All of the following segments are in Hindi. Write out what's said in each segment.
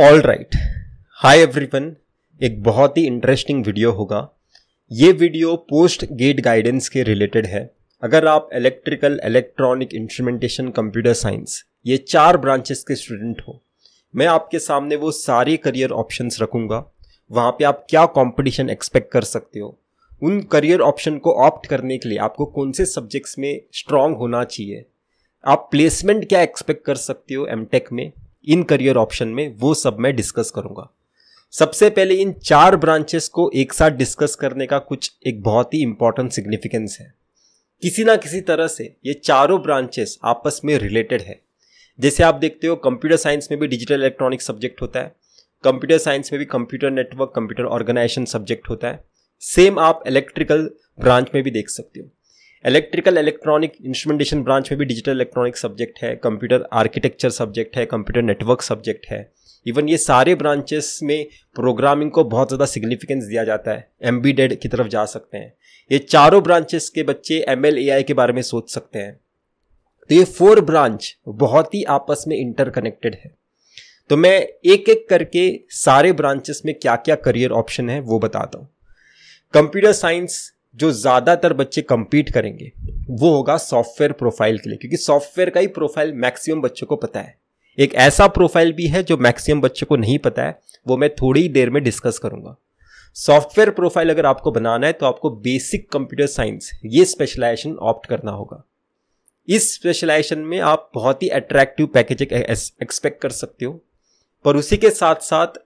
ऑल राइट एवरी एवरीवन एक बहुत ही इंटरेस्टिंग वीडियो होगा ये वीडियो पोस्ट गेट गाइडेंस के रिलेटेड है अगर आप electrical electronic instrumentation computer science ये चार ब्रांचेस के स्टूडेंट हो मैं आपके सामने वो सारे करियर ऑप्शंस रखूंगा वहाँ पे आप क्या कंपटीशन एक्सपेक्ट कर सकते हो उन करियर ऑप्शन को ऑप्ट करने के लिए आपको कौन से सब्जेक्ट्स में स्ट्रांग होना चाहिए आप प्लेसमेंट क्या एक्सपेक्ट कर सकते हो एमटेक में इन करियर ऑप्शन में वो सब मैं डिस्कस करूंगा सबसे पहले इन चार ब्रांचेस को एक साथ डिस्कस करने का कुछ एक बहुत ही इंपॉर्टेंट सिग्निफिकेंस है किसी ना किसी तरह से ये चारों ब्रांचेस आपस में रिलेटेड है जैसे आप देखते हो कंप्यूटर साइंस में भी डिजिटल इलेक्ट्रॉनिक सब्जेक्ट होता है कंप्यूटर साइंस में भी computer network computer organisation subject होता है सेम आप इलेक्ट्रिकल ब्रांच में भी देख सकते हो इलेक्ट्रिकल इलेक्ट्रॉनिक इंस्ट्रूमेंटेशन ब्रांच में भी डिजिटल इलेक्ट्रॉनिक सब्जेक्ट है कंप्यूटर आर्किटेक्चर सब्जेक्ट है कंप्यूटर नेटवर्क सब्जेक्ट है इवन ये सारे ब्रांचेस में प्रोग्रामिंग को बहुत ज़्यादा सिग्निफिकेंस दिया जाता है एम की तरफ जा सकते हैं ये चारों ब्रांचेस के बच्चे एम एल के बारे में सोच सकते हैं तो ये फोर ब्रांच बहुत ही आपस में इंटरकनेक्टेड है तो मैं एक एक करके सारे ब्रांचेस में क्या क्या करियर ऑप्शन है वो बताता हूँ कंप्यूटर साइंस जो ज़्यादातर बच्चे कंपीट करेंगे वो होगा सॉफ्टवेयर प्रोफाइल के लिए क्योंकि सॉफ्टवेयर का ही प्रोफाइल मैक्सिमम बच्चों को पता है एक ऐसा प्रोफाइल भी है जो मैक्सिमम बच्चों को नहीं पता है वो मैं थोड़ी ही देर में डिस्कस करूंगा सॉफ्टवेयर प्रोफाइल अगर आपको बनाना है तो आपको बेसिक कंप्यूटर साइंस ये स्पेशलाइजेशन ऑप्ट करना होगा इस स्पेशलाइजेशन में आप बहुत ही अट्रैक्टिव पैकेज एक्सपेक्ट कर सकते हो पर उसी के साथ साथ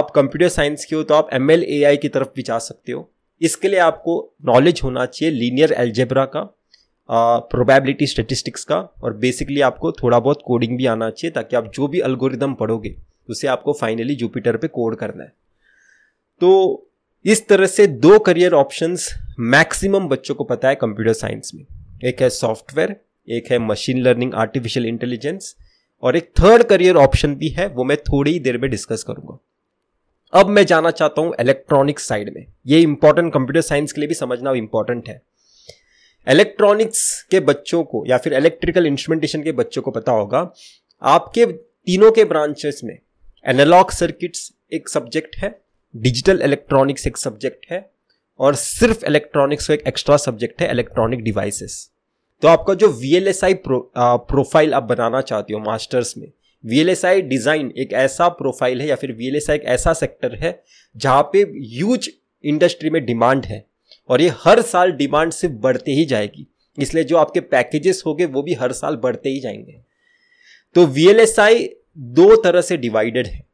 आप कंप्यूटर साइंस के हो तो आप एम एल ए आई की तरफ भी जा सकते हो इसके लिए आपको नॉलेज होना चाहिए लीनियर एल्जेब्रा का प्रोबेबिलिटी स्टेटिस्टिक्स का और बेसिकली आपको थोड़ा बहुत कोडिंग भी आना चाहिए ताकि आप जो भी अल्गोरिदम पढ़ोगे उसे आपको फाइनली जुपिटर पे कोड करना है तो इस तरह से दो करियर ऑप्शंस मैक्सिमम बच्चों को पता है कंप्यूटर साइंस में एक है सॉफ्टवेयर एक है मशीन लर्निंग आर्टिफिशियल इंटेलिजेंस और एक थर्ड करियर ऑप्शन भी है वो मैं थोड़ी ही देर में डिस्कस करूंगा अब मैं जाना चाहता हूं इलेक्ट्रॉनिक साइड में ये इंपॉर्टेंट कंप्यूटर साइंस के लिए भी समझना इंपॉर्टेंट है इलेक्ट्रॉनिक्स के बच्चों को या फिर इलेक्ट्रिकल इंस्ट्रूमेंटेशन के बच्चों को पता होगा आपके तीनों के ब्रांचेस में एनालॉग सर्किट्स एक सब्जेक्ट है डिजिटल इलेक्ट्रॉनिक्स एक सब्जेक्ट है और सिर्फ इलेक्ट्रॉनिक्स का एक एक्स्ट्रा सब्जेक्ट है इलेक्ट्रॉनिक डिवाइसेस तो आपका जो वी प्रो, आई प्रोफाइल आप बनाना चाहते हो मास्टर्स में वी डिज़ाइन एक ऐसा प्रोफाइल है या फिर वीएलएसआई एक ऐसा सेक्टर है जहाँ पे ह्यूज इंडस्ट्री में डिमांड है और ये हर साल डिमांड सिर्फ बढ़ते ही जाएगी इसलिए जो आपके पैकेजेस होंगे वो भी हर साल बढ़ते ही जाएंगे तो वीएलएसआई दो तरह से डिवाइडेड है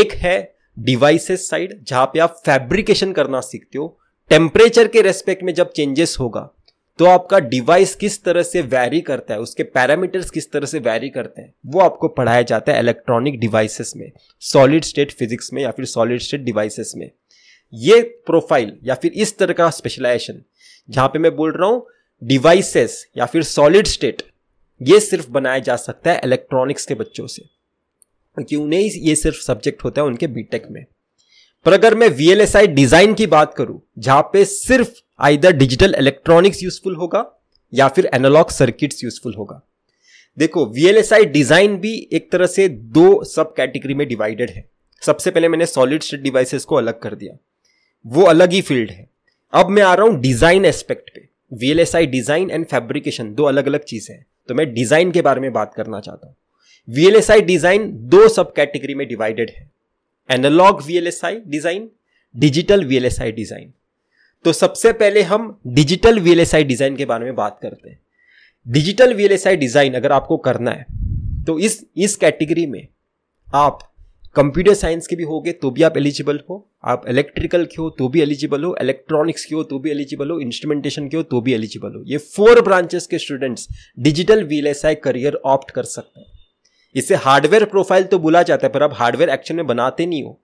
एक है डिवाइसेस साइड जहाँ पे आप फैब्रिकेशन करना सीखते हो टेम्परेचर के रेस्पेक्ट में जब चेंजेस होगा तो आपका डिवाइस किस तरह से वैरी करता है उसके पैरामीटर्स किस तरह से वैरी करते हैं वो आपको पढ़ाया जाता है इलेक्ट्रॉनिक डिवाइसेस में सॉलिड स्टेट फिजिक्स में या फिर सॉलिड स्टेट डिवाइसेस में ये प्रोफाइल या फिर इस तरह का स्पेशलाइजेशन जहां पे मैं बोल रहा हूं डिवाइसेस या फिर सॉलिड स्टेट ये सिर्फ बनाया जा सकता है इलेक्ट्रॉनिक्स के बच्चों से क्योंकि उन्हें ये सिर्फ सब्जेक्ट होता है उनके बीटेक में पर अगर मैं वीएलएसआई डिज़ाइन की बात करूं जहां पे सिर्फ आइदर डिजिटल इलेक्ट्रॉनिक्स यूजफुल होगा या फिर एनालॉग सर्किट्स यूजफुल होगा देखो वीएलएसआई डिजाइन भी एक तरह से दो सब कैटेगरी में डिवाइडेड है सबसे पहले मैंने सॉलिड स्टेट डिवाइसेस को अलग कर दिया वो अलग ही फील्ड है अब मैं आ रहा हूं डिजाइन एस्पेक्ट पे वीएलएसआई डिजाइन एंड फैब्रिकेशन दो अलग अलग चीजें हैं तो मैं डिजाइन के बारे में बात करना चाहता हूँ वीएलएसआई डिजाइन दो सब कैटेगरी में डिवाइडेड है analog VLSI design digital VLSI design तो सबसे पहले हम डिजिटल वीएलएसआई डिजाइन के बारे में बात करते हैं डिजिटल वीएलएसआई डिजाइन अगर आपको करना है तो इस इस कैटेगरी में आप कंप्यूटर साइंस के भी होगे तो भी आप एलिजिबल हो आप इलेक्ट्रिकल के हो तो भी एलिजिबल हो इलेक्ट्रॉनिक्स के हो तो भी एलिजिबल हो इंस्ट्रूमेंटेशन के हो तो भी एलिजिबल हो ये फोर ब्रांचेस के students digital VLSI career opt कर सकते हैं इसे हार्डवेयर प्रोफाइल तो बुला जाता है पर आप हार्डवेयर एक्चुअल में बनाते नहीं हो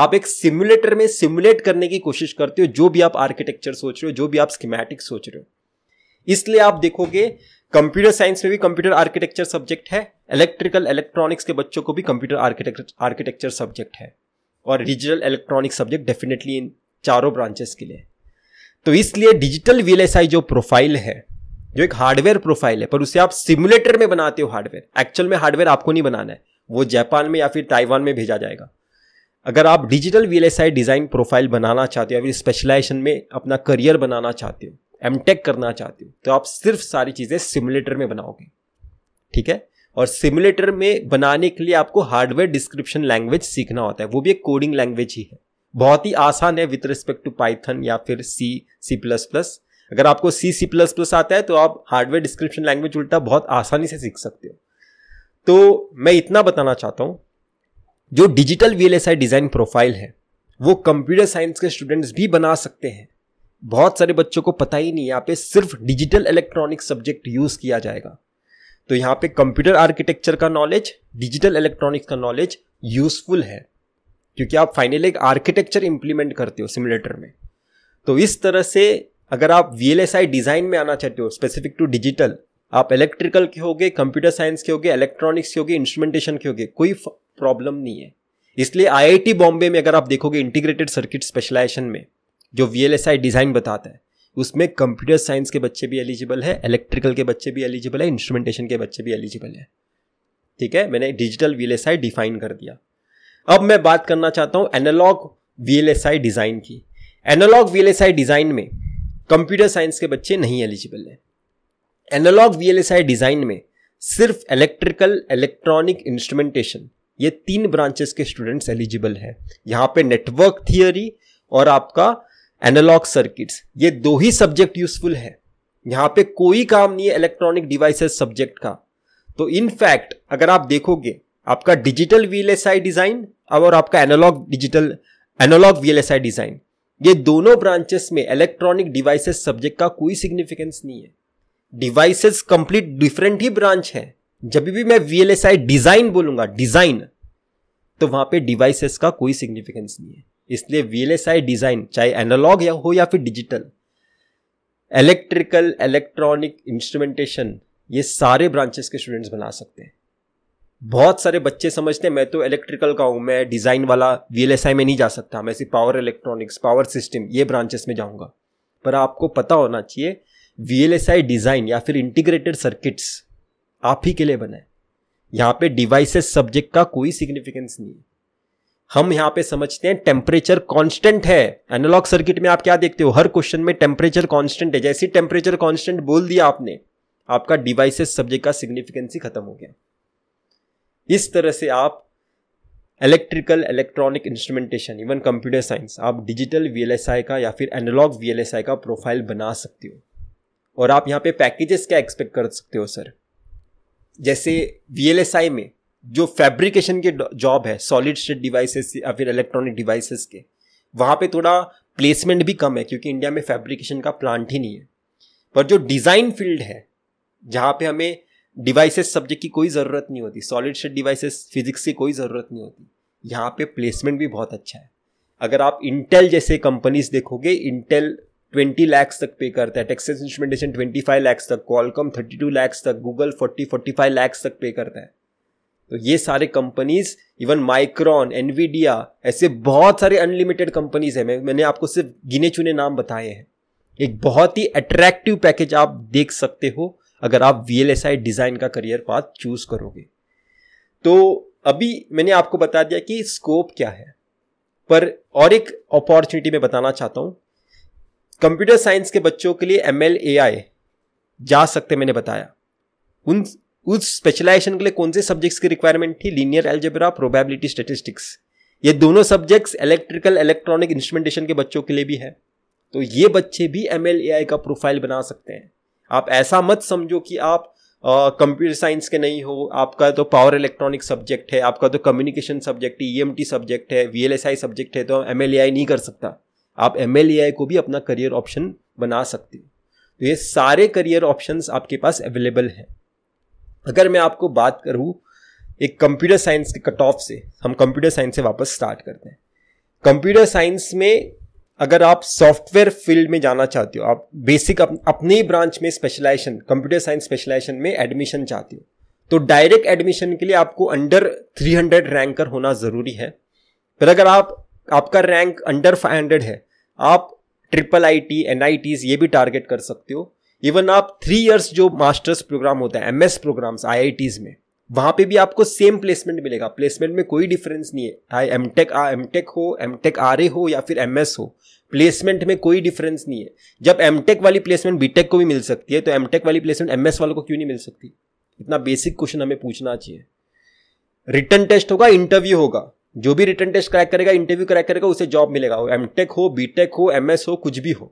आप एक सिमुलेटर में सिमुलेट करने की कोशिश करते हो जो भी आप आर्किटेक्चर सोच रहे हो जो भी आप स्कीमेटिक सोच रहे हो इसलिए आप देखोगे कंप्यूटर साइंस में भी कंप्यूटर आर्किटेक्चर सब्जेक्ट है इलेक्ट्रिकल इलेक्ट्रॉनिक्स के बच्चों को भी कंप्यूटर आर्किटेक्चर सब्जेक्ट है और डिजिटल इलेक्ट्रॉनिक सब्जेक्ट डेफिनेटली इन चारों ब्रांचेस के लिए तो इसलिए डिजिटल वीएलएसआई जो प्रोफाइल है जो एक हार्डवेयर प्रोफाइल है पर उसे आप सिमुलेटर में बनाते हो हार्डवेयर एक्चुअल में हार्डवेयर आपको नहीं बनाना है वो जापान में या फिर ताइवान में भेजा जाएगा अगर आप डिजिटल वी डिज़ाइन प्रोफाइल बनाना चाहते हो या फिर स्पेशलाइजेशन में अपना करियर बनाना चाहते हो एम करना चाहते हो तो आप सिर्फ सारी चीज़ें सिमुलेटर में बनाओगे ठीक है और सिमुलेटर में बनाने के लिए आपको हार्डवेयर डिस्क्रिप्शन लैंग्वेज सीखना होता है वो भी एक कोडिंग लैंग्वेज ही है बहुत ही आसान है विथ रिस्पेक्ट टू पाइथन या फिर सी सी प्लस प्लस अगर आपको सी सी प्लस प्लस आता है तो आप हार्डवेयर डिस्क्रिप्शन लैंग्वेज उल्टा बहुत आसानी से सीख सकते हो तो मैं इतना बताना चाहता हूँ जो डिजिटल वी डिज़ाइन प्रोफाइल है वो कंप्यूटर साइंस के स्टूडेंट्स भी बना सकते हैं बहुत सारे बच्चों को पता ही नहीं यहाँ पे सिर्फ डिजिटल इलेक्ट्रॉनिक सब्जेक्ट यूज़ किया जाएगा तो यहाँ पे कंप्यूटर आर्किटेक्चर का नॉलेज डिजिटल इलेक्ट्रॉनिक्स का नॉलेज यूज़फुल है क्योंकि आप फाइनल एक आर्किटेक्चर इंप्लीमेंट करते हो सिमुलेटर में तो इस तरह से अगर आप वी डिज़ाइन में आना चाहते हो स्पेसिफिक टू डिजिटल आप इलेक्ट्रिकल के होगे कंप्यूटर साइंस के होगे इलेक्ट्रॉनिक्स के होगे इंस्ट्रूमेंटेशन के होगे कोई प्रॉब्लम नहीं है इसलिए आईआईटी बॉम्बे में अगर आप देखोगे इंटीग्रेटेड सर्किट स्पेशलाइजेशन में जो वीएलएसआई डिज़ाइन बताता है उसमें कंप्यूटर साइंस के बच्चे भी एलिजिबल है इलेक्ट्रिकल के बच्चे भी एलिजिबल है इंस्ट्रूमेंटेशन के बच्चे भी एलिजिबल है ठीक है मैंने डिजिटल वीएलएसआई डिफाइन कर दिया अब मैं बात करना चाहता हूं एनालॉग वीएलएसआई डिज़ाइन की एनालॉग वीएलएसआई डिज़ाइन में कंप्यूटर साइंस के बच्चे नहीं एलिजिबल है एनालॉग वीएलएसआई डिज़ाइन में सिर्फ इलेक्ट्रिकल इलेक्ट्रॉनिक इंस्ट्रूमेंटेशन ये तीन ब्रांचेस के स्टूडेंट्स एलिजिबल हैं यहाँ पे नेटवर्क थियोरी और आपका एनालॉग सर्किट्स ये दो ही सब्जेक्ट यूजफुल है यहाँ पे कोई काम नहीं है इलेक्ट्रॉनिक डिवाइसेस सब्जेक्ट का तो इनफैक्ट अगर आप देखोगे आपका डिजिटल वीएलएसआई डिजाइन और आपका analog digital analog VLSI design ये दोनों ब्रांचेस में इलेक्ट्रॉनिक डिवाइसेस सब्जेक्ट का कोई सिग्निफिकेंस नहीं है डिवाइसेस कंप्लीट डिफरेंट ही ब्रांच है जब भी मैं वीएलएसआई डिजाइन बोलूंगा डिजाइन तो वहां पे डिवाइसेस का कोई सिग्निफिकेंस नहीं है इसलिए वीएलएसआई डिजाइन चाहे एनालॉग या हो या फिर डिजिटल इलेक्ट्रिकल इलेक्ट्रॉनिक इंस्ट्रूमेंटेशन ये सारे ब्रांचेस के स्टूडेंट्स बना सकते हैं बहुत सारे बच्चे समझते हैं मैं तो इलेक्ट्रिकल का हूं मैं डिज़ाइन वाला वीएलएसआई में नहीं जा सकता मैं सिर्फ पावर इलेक्ट्रॉनिक्स पावर सिस्टम ये ब्रांचेस में जाऊंगा पर आपको पता होना चाहिए वीएलएसआई डिज़ाइन या फिर इंटीग्रेटेड सर्किट्स आप ही के लिए बना है यहाँ पे डिवाइसेस सब्जेक्ट का कोई सिग्निफिकेंस नहीं है हम यहाँ पे समझते हैं टेम्परेचर कांस्टेंट है एनालॉग सर्किट में आप क्या देखते हो हर क्वेश्चन में टेम्परेचर कांस्टेंट है जैसे टेम्परेचर कांस्टेंट बोल दिया आपने आपका डिवाइसेस सब्जेक्ट का सिग्निफिकेंस ही खत्म हो गया इस तरह से आप electrical electronic instrumentation even computer science आप डिजिटल वी का या फिर एनालॉग वी का प्रोफाइल बना सकते हो और आप यहाँ पे पैकेजेस क्या एक्सपेक्ट कर सकते हो सर जैसे वी में जो फैब्रिकेशन के जॉब है सॉलिड स्टेट डिवाइसेस या फिर इलेक्ट्रॉनिक डिवाइसेस के वहाँ पे थोड़ा प्लेसमेंट भी कम है क्योंकि इंडिया में फैब्रिकेशन का प्लांट ही नहीं है पर जो डिज़ाइन फील्ड है जहाँ पे हमें डिवाइसेस सब्जेक्ट की कोई ज़रूरत नहीं होती सॉलिड स्टेट डिवाइसेस फिजिक्स की कोई ज़रूरत नहीं होती यहाँ पे प्लेसमेंट भी बहुत अच्छा है अगर आप इंटेल जैसे कंपनीज देखोगे इंटेल ट्वेंटी लैक्स तक पे करता है Texas instrumentation twenty five lakhs तक कॉलकॉम थर्टी टू लैक्स तक Google forty forty five lakhs तक पे करता है तो ये सारे कंपनीज इवन माइक्रॉन एनवीडिया ऐसे बहुत सारे अनलिमिटेड कंपनीज हैं मैं मैंने आपको सिर्फ गिने चुने नाम बताए हैं एक बहुत ही अट्रैक्टिव पैकेज आप देख सकते हो अगर आप वी डिज़ाइन का करियर पाथ चूज करोगे तो अभी मैंने आपको बता दिया कि स्कोप क्या है पर और एक अपॉर्चुनिटी में बताना चाहता हूँ कंप्यूटर साइंस के बच्चों के लिए एम एल ए आई जा सकते मैंने बताया उन उस स्पेशलाइजेशन के लिए कौन से सब्जेक्ट्स की रिक्वायरमेंट थी लीनियर एल्जेब्रा प्रोबेबिलिटी स्टेटिस्टिक्स ये दोनों सब्जेक्ट्स इलेक्ट्रिकल इलेक्ट्रॉनिक इंस्ट्रूमेंटेशन के बच्चों के लिए भी है तो ये बच्चे भी एम एल ए आई का प्रोफाइल बना सकते हैं आप ऐसा मत समझो कि आप कंप्यूटर साइंस के नहीं हो आपका तो पावर इलेक्ट्रॉनिक सब्जेक्ट है आपका तो communication subject E M T subject है V L S I subject है तो एम एल ए आई नहीं कर सकता आप एम को भी अपना करियर ऑप्शन बना सकते हो तो ये सारे करियर ऑप्शन आपके पास अवेलेबल हैं अगर मैं आपको बात करूँ एक कंप्यूटर साइंस के कट ऑफ से हम कंप्यूटर साइंस से वापस स्टार्ट करते हैं कंप्यूटर साइंस में अगर आप सॉफ्टवेयर फील्ड में जाना चाहते हो आप बेसिक अप, अपने ही ब्रांच में स्पेशलाइजेशन कंप्यूटर साइंस स्पेशलाइजेशन में एडमिशन चाहते हो तो डायरेक्ट एडमिशन के लिए आपको अंडर 300 रैंकर होना ज़रूरी है पर अगर आप आपका रैंक अंडर 500 है आप triple I T N I Ts ये भी टारगेट कर सकते हो इवन आप थ्री ईयर्स जो मास्टर्स प्रोग्राम होता है M S programs I I Ts में वहाँ पे भी आपको सेम प्लेसमेंट मिलेगा प्लेसमेंट में कोई डिफरेंस नहीं है चाहे एम टेक एम टेक हो एम टेक आर ए हो या फिर एम एस हो प्लेसमेंट में कोई डिफरेंस नहीं है जब एम टेक वाली प्लेसमेंट बी टेक को भी मिल सकती है तो एम टेक वाली प्लेसमेंट एम एस वालों को क्यों नहीं मिल सकती इतना बेसिक क्वेश्चन हमें पूछना चाहिए रिटर्न टेस्ट होगा इंटरव्यू होगा जो भी रिटर्न टेस्ट क्रैक करेगा इंटरव्यू क्रैक करेगा उसे जॉब मिलेगा एम टेक हो बी टेक हो एम एस हो कुछ भी हो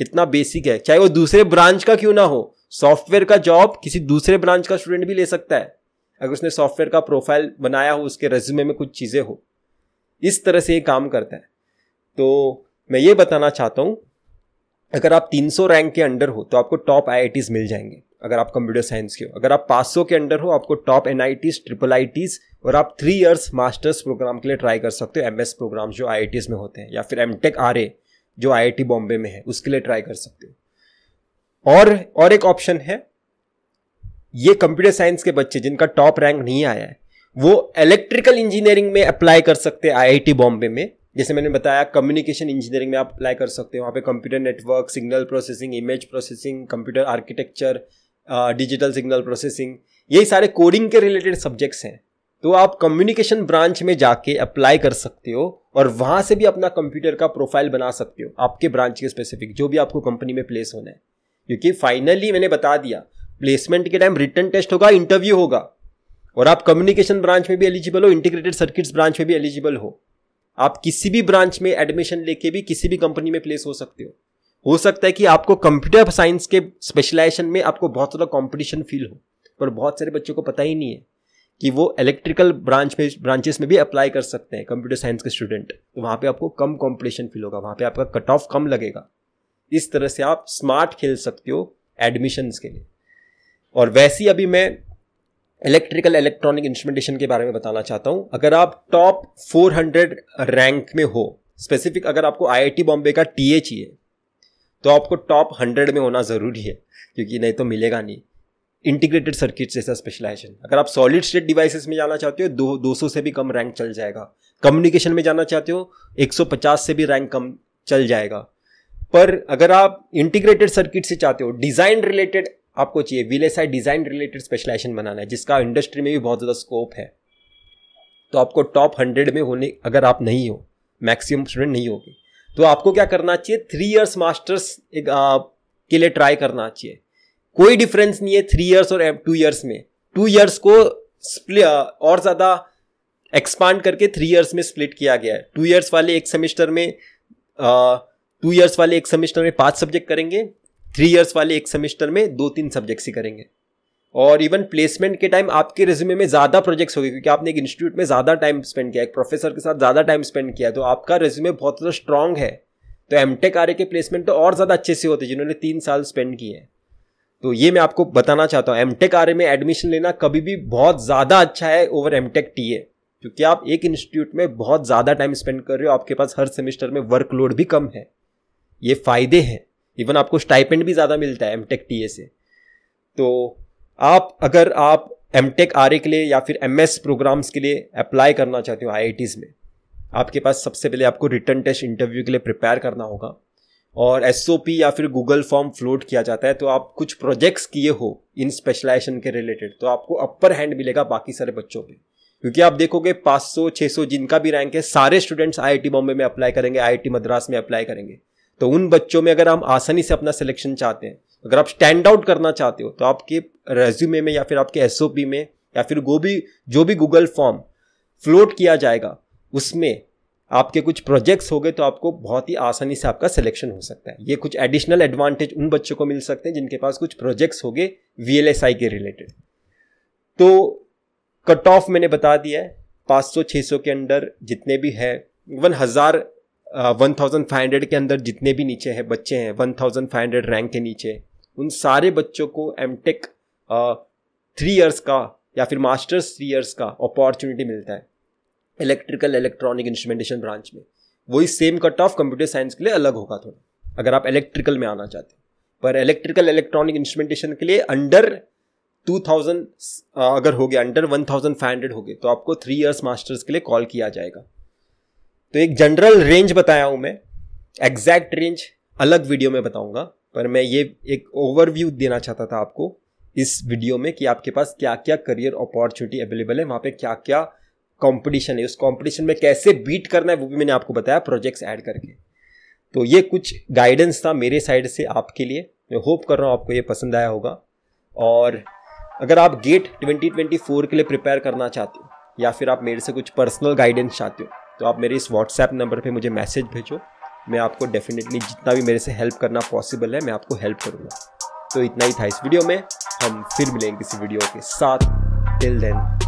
इतना बेसिक है चाहे वो दूसरे ब्रांच का क्यों ना हो सॉफ्टवेयर का जॉब किसी दूसरे ब्रांच का स्टूडेंट भी ले सकता है अगर उसने सॉफ्टवेयर का प्रोफाइल बनाया हो उसके रेज्यूमे में कुछ चीज़ें हो इस तरह से ये काम करता है तो मैं ये बताना चाहता हूँ अगर आप 300 रैंक के अंडर हो तो आपको टॉप आई मिल जाएंगे अगर आप कंप्यूटर साइंस के हो अगर आप पाँच के अंडर हो आपको top N I triple I Ts और आप थ्री ईयर्स मास्टर्स प्रोग्राम के लिए ट्राई कर सकते हो एम एस प्रोग्राम जो आई आई में होते हैं या फिर एम टेक आर ए जो आई आई टी बॉम्बे में है उसके लिए ट्राई कर सकते हो और और एक ऑप्शन है ये कंप्यूटर साइंस के बच्चे जिनका टॉप रैंक नहीं आया है वो इलेक्ट्रिकल इंजीनियरिंग में अप्लाई कर सकते हैं आईआईटी बॉम्बे में जैसे मैंने बताया कम्युनिकेशन इंजीनियरिंग में आप अप्लाई कर सकते हो वहाँ पे computer network signal processing image processing computer architecture digital signal processing यही सारे कोडिंग के रिलेटेड सब्जेक्ट्स हैं तो आप कम्युनिकेशन ब्रांच में जाके अप्लाई कर सकते हो और वहां से भी अपना कंप्यूटर का प्रोफाइल बना सकते हो आपके ब्रांच के स्पेसिफिक जो भी आपको कंपनी में प्लेस होना है क्योंकि फाइनली मैंने बता दिया प्लेसमेंट के टाइम रिटर्न टेस्ट होगा इंटरव्यू होगा और आप कम्युनिकेशन ब्रांच में भी एलिजिबल हो इंटीग्रेटेड सर्किट्स ब्रांच में भी एलिजिबल हो आप किसी भी ब्रांच में एडमिशन लेके भी किसी भी कंपनी में प्लेस हो सकते हो हो सकता है कि आपको कंप्यूटर साइंस के स्पेशलाइजेशन में आपको बहुत ज़्यादा कॉम्पिटिशन फील हो पर बहुत सारे बच्चों को पता ही नहीं है कि वो इलेक्ट्रिकल ब्रांच में ब्रांचेस में भी अप्लाई कर सकते हैं कंप्यूटर साइंस के स्टूडेंट तो वहाँ पे आपको कम कंपटीशन फील होगा वहाँ पे आपका कट ऑफ कम लगेगा इस तरह से आप स्मार्ट खेल सकते हो एडमिशन्स के लिए और वैसे ही अभी मैं इलेक्ट्रिकल इलेक्ट्रॉनिक इंस्ट्रूमेंटेशन के बारे में बताना चाहता हूँ अगर आप टॉप फोर रैंक में हो स्पेसिफिक अगर आपको आई बॉम्बे का टी चाहिए तो आपको टॉप हंड्रेड में होना ज़रूरी है क्योंकि नहीं तो मिलेगा नहीं इंटीग्रेटेड सर्किट जैसा स्पेशलाइजेशन अगर आप सॉलिड स्टेट डिवाइसेस में जाना चाहते हो दो सौ से भी कम रैंक चल जाएगा कम्युनिकेशन में जाना चाहते हो 150 से भी रैंक कम चल जाएगा पर अगर आप इंटीग्रेटेड सर्किट से चाहते हो डिज़ाइन रिलेटेड आपको चाहिए वील डिज़ाइन रिलेटेड स्पेशलाइजेशन बनाना है जिसका इंडस्ट्री में भी बहुत ज़्यादा स्कोप है तो आपको टॉप हंड्रेड में होने अगर आप नहीं हो मैक्सिमम स्टूडेंट नहीं होगी तो आपको क्या करना चाहिए थ्री ईयर्स मास्टर्स के लिए ट्राई करना चाहिए कोई डिफरेंस नहीं है थ्री ईयर्स और टू ईयर्स में टू ईयर्स को और ज़्यादा एक्सपांड करके थ्री ईयर्स में स्प्लिट किया गया है टू ईयर्स वाले एक सेमेस्टर में टू ईयर्स वाले एक सेमेस्टर में पांच सब्जेक्ट करेंगे थ्री ईयर्स वाले एक सेमेस्टर में दो तीन सब्जेक्ट्स ही करेंगे और इवन प्लेसमेंट के टाइम आपके रिज्यूमे में ज़्यादा प्रोजेक्ट्स गए क्योंकि आपने एक इंस्टीट्यूट में ज़्यादा टाइम स्पेंड किया एक प्रोफेसर के साथ ज़्यादा टाइम स्पेंड किया तो आपका रिज्यूमे बहुत ज़्यादा स्ट्रॉन्ग है तो एम टेक आर के प्लेसमेंट तो और ज़्यादा अच्छे से होते हैं जिन्होंने तीन साल स्पेंड किए हैं तो ये मैं आपको बताना चाहता हूँ एम टेक आर में एडमिशन लेना कभी भी बहुत ज़्यादा अच्छा है over M tech T A क्योंकि आप एक इंस्टीट्यूट में बहुत ज़्यादा टाइम स्पेंड कर रहे हो आपके पास हर सेमेस्टर में वर्कलोड भी कम है ये फ़ायदे हैं इवन आपको स्टाइपेंड भी ज़्यादा मिलता है एम टेक टी ए से तो आप अगर आप एम टेक आर के लिए या फिर एम एस प्रोग्राम्स के लिए अप्लाई करना चाहते हो आई में आपके पास सबसे पहले आपको रिटर्न टेस्ट इंटरव्यू के लिए प्रिपेयर करना होगा और एस या फिर गूगल फॉर्म फ्लोट किया जाता है तो आप कुछ प्रोजेक्ट्स किए हो इन स्पेशलाइजेशन के रिलेटेड तो आपको अपर हैंड मिलेगा बाकी सारे बच्चों पर क्योंकि आप देखोगे 500 600 जिनका भी रैंक है सारे स्टूडेंट्स आईआईटी बॉम्बे में अप्लाई करेंगे आईआईटी मद्रास में अप्लाई करेंगे तो उन बच्चों में अगर हम आसानी से अपना सिलेक्शन चाहते हैं अगर आप स्टैंड आउट करना चाहते हो तो आपके रेज्यूमे में या फिर आपके एस में या फिर वो भी जो भी गूगल फॉर्म फ्लोट किया जाएगा उसमें आपके कुछ प्रोजेक्ट्स हो गए तो आपको बहुत ही आसानी से आपका सिलेक्शन हो सकता है ये कुछ एडिशनल एडवांटेज उन बच्चों को मिल सकते हैं जिनके पास कुछ प्रोजेक्ट्स हो गए वी के रिलेटेड तो कट ऑफ मैंने बता दिया है 500 सौ के अंडर जितने भी है वन हज़ार वन थाउजेंड फाइव हंड्रेड के अंदर जितने भी नीचे हैं बच्चे हैं one thousand five hundred rank के नीचे उन सारे बच्चों को एम टेक थ्री ईयर्स का या फिर मास्टर्स थ्री ईयर्स का अपॉर्चुनिटी मिलता है इलेक्ट्रिकल इलेक्ट्रॉनिक इंस्ट्रूमेंटेशन ब्रांच में वही same cut off computer science के लिए अलग होगा थोड़ा अगर आप इलेक्ट्रिकल में आना चाहते पर इलेक्ट्रिकल इलेक्ट्रॉनिक इंस्ट्रूमेंटेशन के लिए अंडर टू थाउजेंड अगर हो गया under one thousand five hundred हो गए तो आपको थ्री ईयर्स मास्टर्स के लिए कॉल किया जाएगा तो एक जनरल रेंज बताया हूं मैं एग्जैक्ट रेंज अलग वीडियो में बताऊंगा पर मैं ये एक ओवरव्यू देना चाहता था आपको इस वीडियो में कि आपके पास क्या क्या करियर अपॉर्चुनिटी अवेलेबल है वहां पे क्या क्या कंपटीशन है उस कंपटीशन में कैसे बीट करना है वो भी मैंने आपको बताया प्रोजेक्ट्स ऐड करके तो ये कुछ गाइडेंस था मेरे साइड से आपके लिए मैं होप कर रहा हूँ आपको ये पसंद आया होगा और अगर आप गेट 2024 के लिए प्रिपेयर करना चाहते हो या फिर आप मेरे से कुछ पर्सनल गाइडेंस चाहते हो तो आप मेरे इस व्हाट्सएप नंबर पे मुझे मैसेज भेजो मैं आपको डेफिनेटली जितना भी मेरे से हेल्प करना पॉसिबल है मैं आपको हेल्प करूँगा तो इतना ही था इस वीडियो में हम फिर मिलेंगे किसी वीडियो के साथ टिल देन